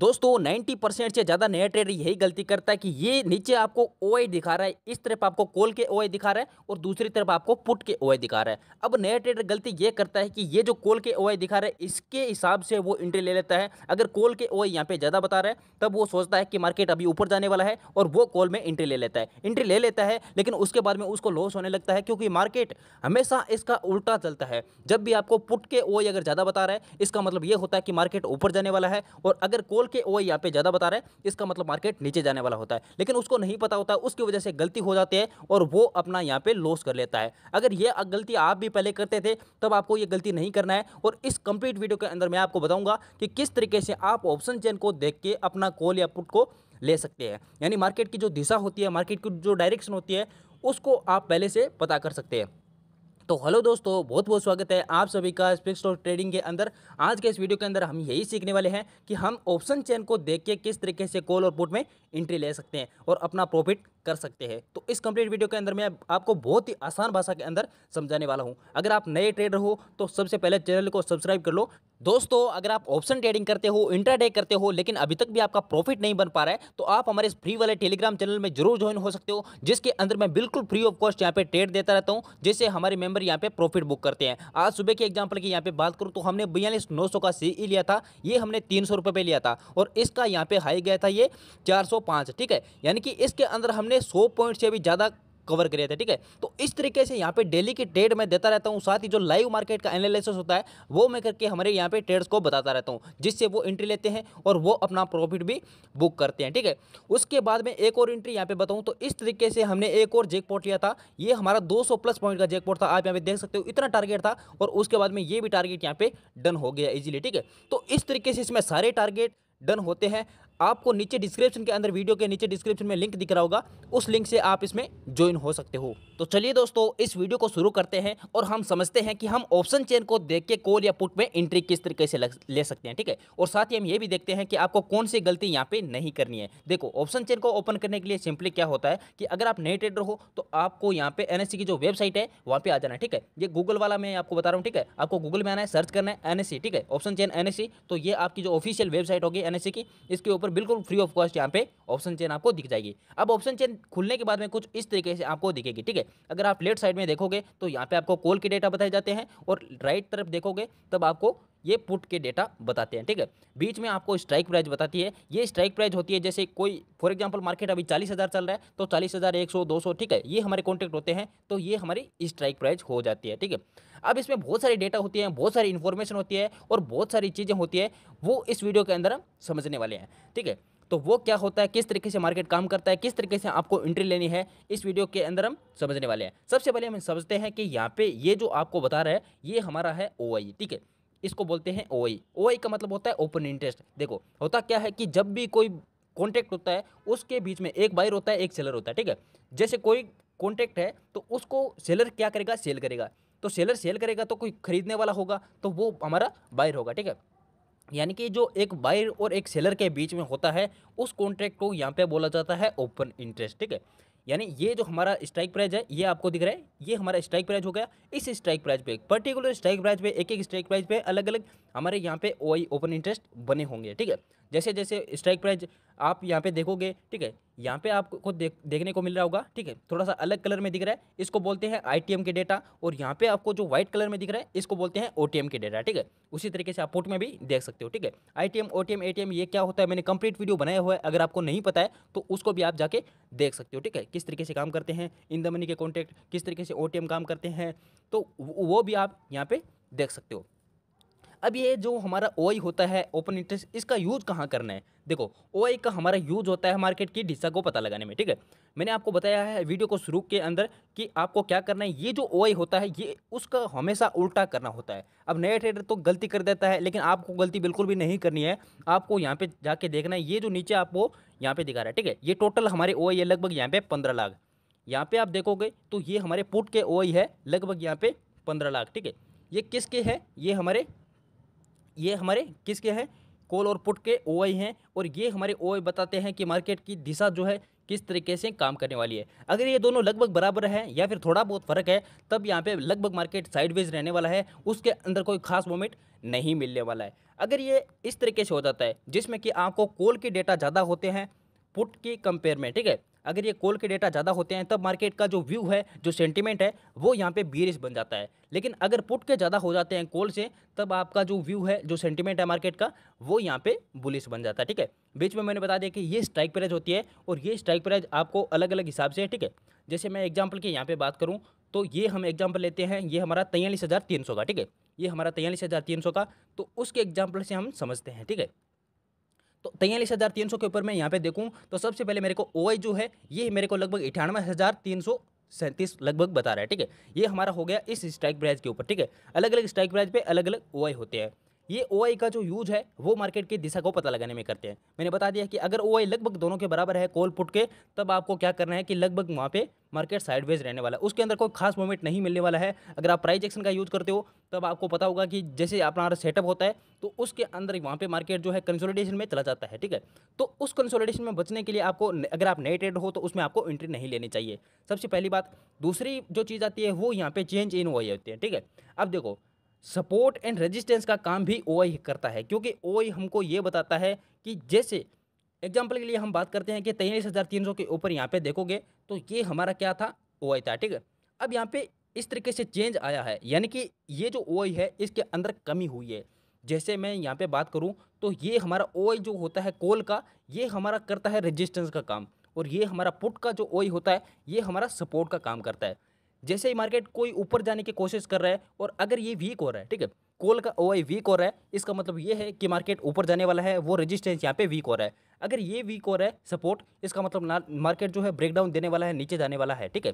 दोस्तों 90 परसेंट से ज़्यादा नया ट्रेडर यही गलती करता है कि ये नीचे आपको ओ दिखा रहा है इस तरफ आपको कॉल के ओ दिखा रहा है और दूसरी तरफ आपको पुट के ओ दिखा रहा है अब नया ट्रेडर गलती ये करता है कि ये जो कॉल के ओ दिखा रहा है इसके हिसाब से वो एंट्री ले लेता है अगर कॉल के ओ यहाँ पे ज़्यादा बता रहा है तब वो सोचता है कि मार्केट अभी ऊपर जाने वाला है और वो कॉल में एंट्री ले लेता है एंट्री ले लेता है लेकिन उसके बाद में उसको लॉस होने लगता है क्योंकि मार्केट हमेशा इसका उल्टा चलता है जब भी आपको पुट के ओ अगर ज़्यादा बता रहा है इसका मतलब ये होता है कि मार्केट ऊपर जाने वाला है और अगर कॉल के ओ यहाँ पे ज़्यादा बता रहा है इसका मतलब मार्केट नीचे जाने वाला होता है लेकिन उसको नहीं पता होता उसकी वजह से गलती हो जाती है और वो अपना यहाँ पे लॉस कर लेता है अगर ये गलती आप भी पहले करते थे तब आपको ये गलती नहीं करना है और इस कंप्लीट वीडियो के अंदर मैं आपको बताऊंगा कि किस तरीके से आप ऑप्शन चेन को देख के अपना कॉल या पुट को ले सकते हैं यानी मार्केट की जो दिशा होती है मार्केट की जो डायरेक्शन होती है उसको आप पहले से पता कर सकते हैं तो हेलो दोस्तों बहुत बहुत स्वागत है आप सभी का स्पिक्स और ट्रेडिंग के अंदर आज के इस वीडियो के अंदर हम यही सीखने वाले हैं कि हम ऑप्शन चेन को देख के किस तरीके से कॉल और पुट में एंट्री ले सकते हैं और अपना प्रॉफिट कर सकते हैं तो इस कंप्लीट वीडियो के अंदर मैं आपको बहुत ही आसान भाषा के अंदर समझाने वाला हूँ अगर आप नए ट्रेडर हो तो सबसे पहले चैनल को सब्सक्राइब कर लो दोस्तों अगर आप ऑप्शन ट्रेडिंग करते हो इंट्राडे करते हो लेकिन अभी तक भी आपका प्रॉफिट नहीं बन पा रहा है तो आप हमारे इस फ्री वाले टेलीग्राम चैनल में जरूर ज्वाइन हो सकते हो जिसके अंदर मैं बिल्कुल फ्री ऑफ कॉस्ट यहाँ पे ट्रेड देता रहता हूँ जिससे हमारे मेंबर यहाँ पे प्रॉफिट बुक करते हैं आज सुबह के एग्जाम्पल की यहाँ पे बात करूँ तो हमने बयालीस नौ का सी e लिया था ये हमने तीन सौ लिया था और इसका यहाँ पे हाई गया था ये चार ठीक है यानी कि इसके अंदर हमने हमने सौ पॉइंट से भी ज़्यादा कवर करे थे ठीक है तो इस तरीके से यहाँ पे डेली की ट्रेड मैं देता रहता हूँ साथ ही जो लाइव मार्केट का एनालिसिस होता है वो मैं करके हमारे यहाँ पे ट्रेड्स को बताता रहता हूँ जिससे वो एंट्री लेते हैं और वो अपना प्रॉफिट भी बुक करते हैं ठीक है उसके बाद में एक और एंट्री यहाँ पे बताऊँ तो इस तरीके से हमने एक और जेक लिया था ये हमारा दो प्लस पॉइंट का जेक था आप यहाँ पे देख सकते हो इतना टारगेट था और उसके बाद में ये भी टारगेट यहाँ पे डन हो गया इजिली ठीक है तो इस तरीके से इसमें सारे टारगेट डन होते हैं आपको नीचे डिस्क्रिप्शन के अंदर वीडियो के नीचे डिस्क्रिप्शन में लिंक दिख रहा होगा उस लिंक से आप इसमें ज्वाइन हो सकते हो तो चलिए दोस्तों इस वीडियो को शुरू करते हैं और हम समझते हैं कि हम ऑप्शन चेन को देख के कॉल या पुट में एंट्री किस तरीके से ले सकते हैं ठीक है और साथ ही हम ये भी देखते हैं कि आपको कौन सी गलती यहाँ पे नहीं करनी है देखो ऑप्शन चेन को ओपन करने के लिए सिंपली क्या होता है कि अगर आप नए ट्रेडर हो तो आपको यहाँ पे एन की जो वेबसाइट है वहाँ पे आ जाना है ठीक है ये गूगल वाला मैं आपको बता रहा हूँ ठीक है आपको गूगल में आना है सर्च करना है एन ठीक है ऑप्शन चेन एन तो ये आपकी जो ऑफिशियल वेबसाइट होगी एन की इसके ऊपर पर बिल्कुल फ्री ऑफ कॉस्ट यहाँ पे ऑप्शन चेन आपको दिख जाएगी अब ऑप्शन चेन खुलने के बाद में कुछ इस तरीके से आपको दिखेगी ठीक है अगर आप लेफ्ट साइड में देखोगे तो यहाँ पे आपको कॉल के डेटा बताए जाते हैं और राइट तरफ देखोगे तब आपको ये पुट के डेटा बताते हैं ठीक है बीच में आपको स्ट्राइक प्राइस बताती है ये स्ट्राइक प्राइस होती है जैसे कोई फॉर एग्जांपल मार्केट अभी चालीस हज़ार चल रहा है तो चालीस हज़ार एक सौ दो सौ ठीक है ये हमारे कॉन्टैक्ट होते हैं तो ये हमारी स्ट्राइक प्राइस हो जाती है ठीक है अब इसमें बहुत सारी डेटा होती है बहुत सारी इन्फॉर्मेशन होती है और बहुत सारी चीज़ें होती है वो इस वीडियो के अंदर हम समझने वाले हैं ठीक है तो वो क्या होता है किस तरीके से मार्केट काम करता है किस तरीके से आपको एंट्री लेनी है इस वीडियो के अंदर हम समझने वाले हैं सबसे पहले हम समझते हैं कि यहाँ पे ये जो आपको बता रहा है ये हमारा है ओ e, ठीक है इसको बोलते हैं ओ आई का मतलब होता है ओपन इंटरेस्ट देखो होता क्या है कि जब भी कोई कॉन्ट्रैक्ट होता है उसके बीच में एक बायर होता है एक सेलर होता है ठीक है जैसे कोई कॉन्ट्रैक्ट है तो उसको सेलर क्या करेगा सेल करेगा तो सेलर सेल करेगा तो कोई खरीदने वाला होगा तो वो हमारा बायर होगा ठीक है यानी कि जो एक बायर और एक सेलर के बीच में होता है उस कॉन्ट्रैक्ट को यहाँ पे बोला जाता है ओपन इंटरेस्ट ठीक है यानी ये जो हमारा स्ट्राइक प्राइज है ये आपको दिख रहा है ये हमारा स्ट्राइक प्राइज हो गया इस स्ट्राइक प्राइज पे पर्टिकुलर स्ट्राइक प्राइज पे एक एक स्ट्राइक प्राइज पे अलग अलग हमारे यहाँ पे ओ ओपन इंटरेस्ट बने होंगे ठीक है जैसे जैसे स्ट्राइक प्राइस आप यहाँ पे देखोगे ठीक है यहाँ पे आपको देख देखने को मिल रहा होगा ठीक है थोड़ा सा अलग कलर में दिख रहा है इसको बोलते हैं आईटीएम के डेटा और यहाँ पे आपको जो व्हाइट कलर में दिख रहा है इसको बोलते हैं ओटीएम के डेटा ठीक है उसी तरीके से आप पुट में भी देख सकते हो ठीक है आईटीएम ओटीएम एटीएम ये क्या होता है मैंने कंप्लीट वीडियो बनाया हुआ है अगर आपको नहीं पता है तो उसको भी आप जाके देख सकते हो ठीक है किस तरीके से काम करते हैं इन द मनी के कॉन्टैक्ट किस तरीके से ओ काम करते हैं तो वो भी आप यहाँ पर देख सकते हो अब ये जो हमारा ओ होता है ओपन इंटरेस्ट इसका यूज़ कहाँ करना है देखो ओ का हमारा यूज़ होता है मार्केट की डिस्सा को पता लगाने में ठीक है मैंने आपको बताया है वीडियो को शुरू के अंदर कि आपको क्या करना है ये जो ओ होता है ये उसका हमेशा उल्टा करना होता है अब नया ट्रेडर तो गलती कर देता है लेकिन आपको गलती बिल्कुल भी नहीं करनी है आपको यहाँ पे जाके देखना है ये जो नीचे आपको यहाँ पे दिखा रहा है ठीक है ये टोटल हमारे ओ है लगभग यहाँ पे पंद्रह लाख यहाँ पे आप देखोगे तो ये हमारे पुट के ओ है लगभग यहाँ पे पंद्रह लाख ठीक है ये किसके है ये हमारे ये हमारे किसके हैं कॉल और पुट के ओ हैं और ये हमारे ओ बताते हैं कि मार्केट की दिशा जो है किस तरीके से काम करने वाली है अगर ये दोनों लगभग बराबर है या फिर थोड़ा बहुत फर्क है तब यहाँ पे लगभग मार्केट साइडवेज रहने वाला है उसके अंदर कोई खास मोमेंट नहीं मिलने वाला है अगर ये इस तरीके से हो जाता है जिसमें कि आपको कॉल के डेटा ज़्यादा होते हैं पुट की कंपेयर में ठीक है अगर ये कॉल के डेटा ज़्यादा होते हैं तब मार्केट का जो व्यू है जो सेंटिमेंट है वो यहाँ पे बीरिस बन जाता है लेकिन अगर पुट के ज़्यादा हो जाते हैं कॉल से तब आपका जो व्यू है जो सेंटिमेंट है मार्केट का वो यहाँ पे बुलिस बन जाता है ठीक है बीच में मैंने बता दिया कि ये स्ट्राइक प्राइज होती है और ये स्ट्राइक प्राइज आपको अलग अलग हिसाब से है ठीक है जैसे मैं एग्जाम्पल की यहाँ पर बात करूँ तो ये हम एग्जाम्पल लेते हैं ये हमारा तैयलीस हज़ार तीन सौ का ठीक है ये हमारा तैयलीस हज़ार तीन सौ का तो उसके एग्जाम्पल से हम समझते हैं ठीक है तो तैयलीस हज़ार तीन सौ के ऊपर मैं यहाँ पे देखूँ तो सबसे पहले मेरे को ओ जो है ये मेरे को लगभग अठानवे हज़ार तीन सौ सैंतीस लगभग बता रहा है ठीक है ये हमारा हो गया इस स्ट्राइक प्राइज़ के ऊपर ठीक है अलग अलग स्ट्राइक प्राइज पे अलग अलग ओ होते हैं ये ओ का जो यूज है वो मार्केट की दिशा को पता लगाने में करते हैं मैंने बता दिया कि अगर ओ लगभग दोनों के बराबर है कॉल पुट के तब आपको क्या करना है कि लगभग वहाँ पे मार्केट साइडवेज रहने वाला है उसके अंदर कोई खास मोमेंट नहीं मिलने वाला है अगर आप प्राइज एक्शन का यूज़ करते हो तब आपको पता होगा कि जैसे अपना सेटअप होता है तो उसके अंदर वहाँ पर मार्केट जो है कंसोलिडेशन में चला जाता है ठीक है तो उस कंसोलिडेशन में बचने के लिए आपको अगर आप नए ट्रेड हो तो उसमें आपको एंट्री नहीं लेनी चाहिए सबसे पहली बात दूसरी जो चीज़ आती है वो यहाँ पर चेंज इन वही होती है ठीक है अब देखो सपोर्ट एंड रेजिस्टेंस का काम भी ओ करता है क्योंकि ओ हमको ये बताता है कि जैसे एग्जाम्पल के लिए हम बात करते हैं कि तेईस हज़ार तीन सौ के ऊपर यहाँ पे देखोगे तो ये हमारा क्या था ओ था ठीक है अब यहाँ पे इस तरीके से चेंज आया है यानी कि ये जो ओ है इसके अंदर कमी हुई है जैसे मैं यहाँ पे बात करूँ तो ये हमारा ओ जो होता है कोल का ये हमारा करता है रजिस्टेंस का काम और ये हमारा पुट का जो ओ होता है ये हमारा सपोर्ट का काम करता है जैसे ही मार्केट कोई ऊपर जाने की कोशिश कर रहा है और अगर ये वीक हो रहा है ठीक है कोल का ओ वीक हो रहा है इसका मतलब ये है कि मार्केट ऊपर जाने वाला है वो रेजिस्टेंस यहाँ पे वीक हो रहा है अगर ये वीक हो रहा है सपोर्ट इसका मतलब मार्केट जो है ब्रेकडाउन देने वाला है नीचे जाने वाला है ठीक है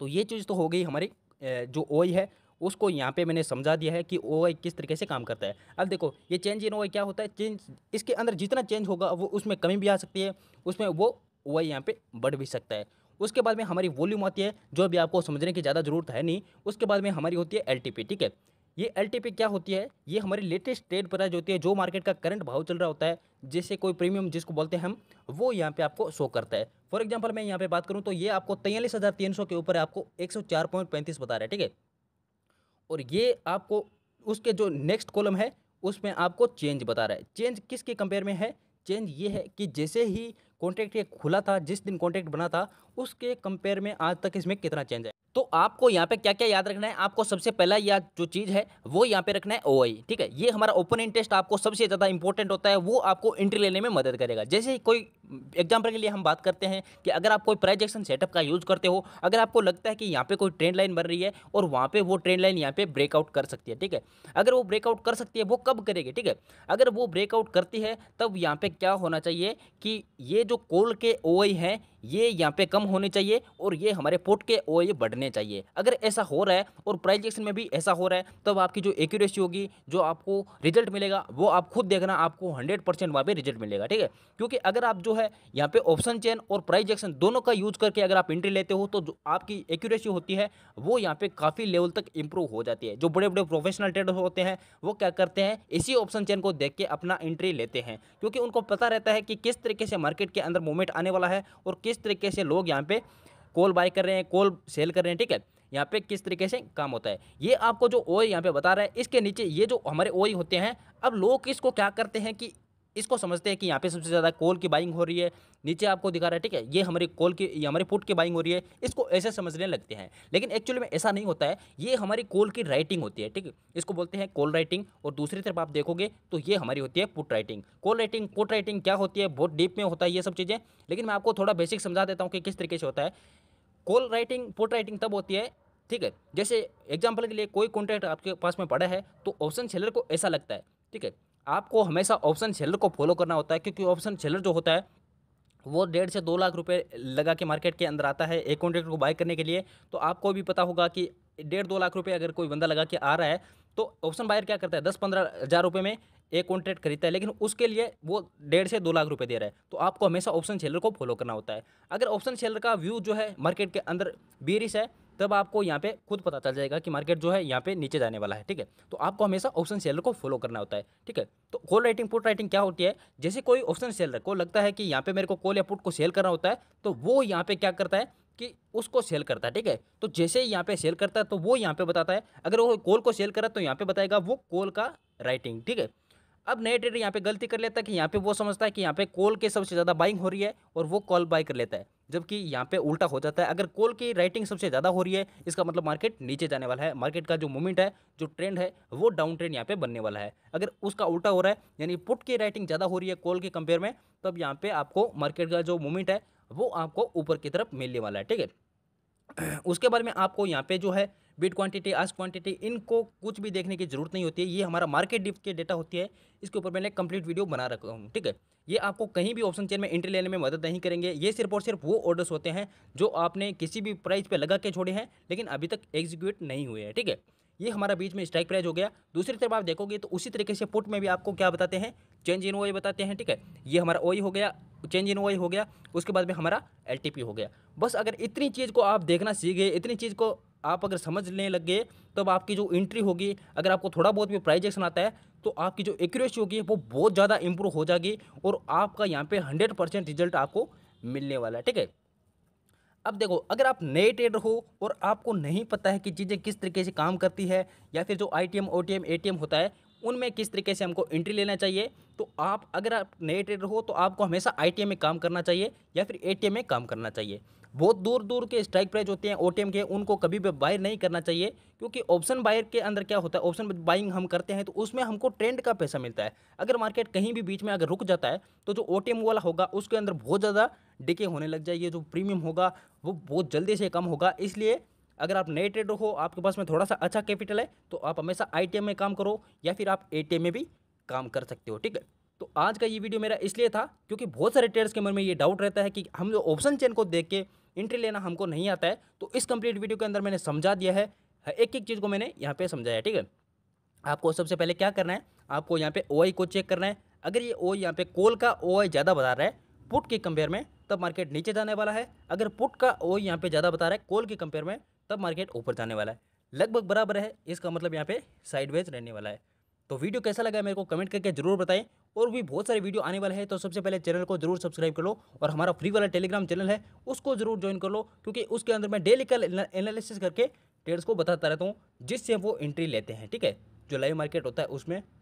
तो ये चीज़ तो हो गई हमारी जो ओ है उसको यहाँ पे मैंने समझा दिया है कि ओ किस तरीके से काम करता है अब देखो ये चेंज इन ओ क्या होता है चेंज इसके अंदर जितना चेंज होगा वो उसमें कमी भी आ सकती है उसमें वो ओ यहाँ पर बढ़ भी सकता है उसके बाद में हमारी वॉल्यूम आती है जो भी आपको समझने की ज़्यादा ज़रूरत है नहीं उसके बाद में हमारी होती है एल ठीक है ये एल क्या होती है ये हमारी लेटेस्ट ट्रेड प्राइज होती है जो मार्केट का करंट भाव चल रहा होता है जैसे कोई प्रीमियम जिसको बोलते हैं हम वो यहाँ पे आपको शो करता है फॉर एग्जांपल मैं यहाँ पे बात करूँ तो ये आपको तैयलीस हज़ार तीन सौ के ऊपर आपको एक सौ चार पॉइंट पैंतीस बता रहा है ठीक है और ये आपको उसके जो नेक्स्ट कॉलम है उसमें आपको चेंज बता रहा है चेंज किसके कंपेयर में है चेंज ये है कि जैसे ही कॉन्ट्रैक्ट ये खुला था जिस दिन कॉन्ट्रैक्ट बना था उसके कंपेयर में आज तक इसमें कितना चेंज है तो आपको यहाँ पे क्या क्या याद रखना है आपको सबसे पहला या जो चीज़ है वो यहाँ पे रखना है ओ ठीक है ये हमारा ओपन इंटरेस्ट आपको सबसे ज़्यादा इंपॉर्टेंट होता है वो आपको एंट्री लेने में मदद करेगा जैसे कोई एग्जाम्पल के लिए हम बात करते हैं कि अगर आप कोई प्राइजेक्शन सेटअप का यूज़ करते हो अगर आपको लगता है कि यहाँ पे कोई ट्रेंड लाइन बन रही है और वहाँ पे वो ट्रेंड लाइन यहाँ पे ब्रेकआउट कर सकती है ठीक है अगर वो ब्रेकआउट कर सकती है वो कब करेगी ठीक है अगर वो ब्रेकआउट करती है तब यहाँ पर क्या होना चाहिए कि ये जो कोल के ओ हैं ये यहाँ पे कम होने चाहिए और ये हमारे पोर्ट के ओ बढ़ने चाहिए अगर ऐसा हो रहा है और प्राइजेक्शन में भी ऐसा हो रहा है तब आपकी जो एक्यूरेसी होगी जो आपको रिजल्ट मिलेगा वो आप खुद देखना आपको हंड्रेड परसेंट वहाँ पर रिजल्ट मिलेगा ठीक है क्योंकि अगर आप जो है है यहाँ पे ऑप्शन चेन और प्राइज एक्शन दोनों का यूज करके अगर आप एंट्री लेते हो तो जो आपकी एक्यूरेसी होती है वो यहाँ पे काफ़ी लेवल तक इंप्रूव हो जाती है जो बड़े बड़े प्रोफेशनल ट्रेडर होते हैं वो क्या करते हैं इसी ऑप्शन चेन को देख के अपना एंट्री लेते हैं क्योंकि उनको पता रहता है कि किस तरीके से मार्केट के अंदर मूवमेंट आने वाला है और किस तरीके से लोग यहाँ पे कॉल बाय कर रहे हैं कॉल सेल कर रहे हैं ठीक है यहाँ पे किस तरीके से काम होता है ये आपको जो ओई यहाँ पे बता रहा है इसके नीचे ये जो हमारे ओई होते हैं अब लोग इसको क्या करते हैं कि इसको समझते हैं कि यहाँ पे सबसे ज़्यादा कॉल की बाइंग हो रही है नीचे आपको दिखा रहा है ठीक है ये हमारी कॉल की ये हमारी पुट की बाइंग हो रही है इसको ऐसे समझने लगते हैं लेकिन एक्चुअली में ऐसा नहीं होता है ये हमारी कॉल की राइटिंग होती है ठीक है इसको बोलते हैं कॉल राइटिंग और दूसरी तरफ आप देखोगे तो ये हमारी होती है put writing call writing put writing क्या होती है बहुत डीप में होता है ये सब चीज़ें लेकिन मैं आपको थोड़ा बेसिक समझा देता हूँ कि किस तरीके से होता है कॉल राइटिंग पुट राइटिंग तब होती है ठीक है जैसे एग्जाम्पल के लिए कोई कॉन्ट्रैक्ट आपके पास में पड़ा है तो ऑप्शन सेलर को ऐसा लगता है ठीक है आपको हमेशा ऑप्शन सेलर को फॉलो करना होता है क्योंकि ऑप्शन सेलर जो होता है वो डेढ़ से दो लाख रुपए लगा के मार्केट के अंदर आता है एक कॉन्ट्रैक्ट को बाय करने के लिए तो आपको भी पता होगा कि डेढ़ दो लाख रुपए अगर कोई बंदा लगा के आ रहा है तो ऑप्शन बायर क्या करता है दस पंद्रह हज़ार रुपये में एक कॉन्ट्रैक्ट खरीदता है लेकिन उसके लिए वो डेढ़ से दो लाख रुपए दे रहा है तो आपको हमेशा ऑप्शन सेलर को फॉलो करना होता है अगर ऑप्शन सेलर का व्यू जो है मार्केट के अंदर बीरिस है तब आपको यहाँ पे खुद पता चल जाएगा कि मार्केट जो है यहाँ पे नीचे जाने वाला है ठीक है तो आपको हमेशा ऑप्शन सेलर को फॉलो करना होता है ठीक है तो कॉल राइटिंग पुट राइटिंग क्या होती है जैसे कोई ऑप्शन सेलर को लगता है कि यहाँ पे मेरे को कॉल या पुट को सेल करना होता है तो वो यहाँ पे क्या करता है कि उसको सेल करता है ठीक है तो जैसे ही यहाँ पे सेल करता है तो वो यहाँ पे बताता है अगर वो कॉल को सेल करा तो यहाँ पे बताएगा वो कॉल का राइटिंग ठीक है अब नए ट्रेडर यहाँ पे गलती कर लेता है कि यहाँ पे वो समझता है कि यहाँ पे कॉल के सबसे ज़्यादा बाइंग हो रही है और वो कॉल बाई कर लेता है जबकि यहाँ पे उल्टा हो जाता है अगर कोल की राइटिंग सबसे ज़्यादा हो रही है इसका मतलब मार्केट नीचे जाने वाला है मार्केट का जो मूवमेंट है जो ट्रेंड है वो डाउन ट्रेंड यहाँ पे बनने वाला है अगर उसका उल्टा हो रहा है यानी पुट की राइटिंग ज़्यादा हो रही है कॉल के कंपेयर में तब यहाँ पर आपको मार्केट का जो मूवमेंट है वो आपको ऊपर की तरफ मिलने वाला है ठीक है उसके बाद में आपको यहाँ पे जो है बिट क्वांटिटी आज क्वांटिटी इनको कुछ भी देखने की जरूरत नहीं होती है ये हमारा मार्केट डिप के डेटा होती है इसके ऊपर मैंने कंप्लीट वीडियो बना रखा हूँ ठीक है ये आपको कहीं भी ऑप्शन चेन में एंट्री लेने में मदद नहीं करेंगे ये सिर्फ और सिर्फ वो ऑर्डर्स होते हैं जो आपने किसी भी प्राइस पर लगा के छोड़े हैं लेकिन अभी तक एग्जीक्यूट नहीं हुए हैं ठीक है ये हमारा बीच में स्ट्राइक प्राइस हो गया दूसरी तरफ आप देखोगे तो उसी तरीके से पुट में भी आपको क्या बताते हैं चेंज इन ओई बताते हैं ठीक है ये हमारा ओई हो गया चेंज इन ओई हो गया उसके बाद में हमारा एल हो गया बस अगर इतनी चीज़ को आप देखना सीख गए इतनी चीज़ को आप अगर समझने लग गए तो आपकी जो एंट्री होगी अगर आपको थोड़ा बहुत भी प्राइजेक्शन आता है तो आपकी जो एक्यूरेसी होगी वो बहुत ज़्यादा इंप्रूव हो जाएगी और आपका यहाँ पे हंड्रेड परसेंट रिजल्ट आपको मिलने वाला है ठीक है अब देखो अगर आप नए ट्रेडर हो और आपको नहीं पता है कि चीज़ें किस तरीके से काम करती है या फिर जो I T M O T M A T M होता है उनमें किस तरीके से हमको एंट्री लेना चाहिए तो आप अगर आप नए ट्रेडर हो तो आपको हमेशा आई टी एम में काम करना चाहिए या फिर ए टी एम में काम करना चाहिए बहुत दूर दूर के स्ट्राइक प्राइस होते हैं ओ के उनको कभी भी बायर नहीं करना चाहिए क्योंकि ऑप्शन बायर के अंदर क्या होता है ऑप्शन बाइंग हम करते हैं तो उसमें हमको ट्रेंड का पैसा मिलता है अगर मार्केट कहीं भी बीच में अगर रुक जाता है तो जो ओ वाला होगा उसके अंदर बहुत ज़्यादा डिके होने लग जाए ये जो प्रीमियम होगा वो बहुत जल्दी से कम होगा इसलिए अगर आप नए ट्रेडर हो आपके पास में थोड़ा सा अच्छा कैपिटल है तो आप हमेशा आई में काम करो या फिर आप ए में भी काम कर सकते हो ठीक है तो आज का ये वीडियो मेरा इसलिए था क्योंकि बहुत सारे ट्रेडर्स के मन में ये डाउट रहता है कि हम जो ऑप्शन चेन को देख के इंट्री लेना हमको नहीं आता है तो इस कंप्लीट वीडियो के अंदर मैंने समझा दिया है हाँ, एक एक चीज़ को मैंने यहाँ पे समझाया ठीक है आपको सबसे पहले क्या करना है आपको यहाँ पे ओ को चेक करना है अगर ये ओ यहाँ पे कोल का ओ ज़्यादा बता रहा है पुट के कंपेयर में तब मार्केट नीचे जाने वाला है अगर पुट का ओ यहाँ पे ज़्यादा बता रहा है कोल के कंपेयर में तब मार्केट ऊपर जाने वाला है लगभग बराबर है इसका मतलब यहाँ पर साइडवेज रहने वाला है तो वीडियो कैसा लगा मेरे को कमेंट करके जरूर बताएं और भी बहुत सारे वीडियो आने वाले हैं तो सबसे पहले चैनल को जरूर सब्सक्राइब कर लो और हमारा फ्री वाला टेलीग्राम चैनल है उसको जरूर ज्वाइन कर लो क्योंकि उसके अंदर मैं डेली का एनालिसिस करके ट्रेड्स को बताता रहता हूँ जिससे वो एंट्री लेते हैं ठीक है जो लाइव मार्केट होता है उसमें